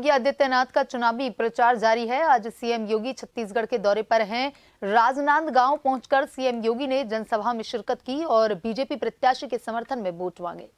योगी आदित्यनाथ का चुनावी प्रचार जारी है आज सीएम योगी छत्तीसगढ़ के दौरे पर हैं राजनांद गांव पहुंचकर सीएम योगी ने जनसभा में शिरकत की और बीजेपी प्रत्याशी के समर्थन में वोट मांगे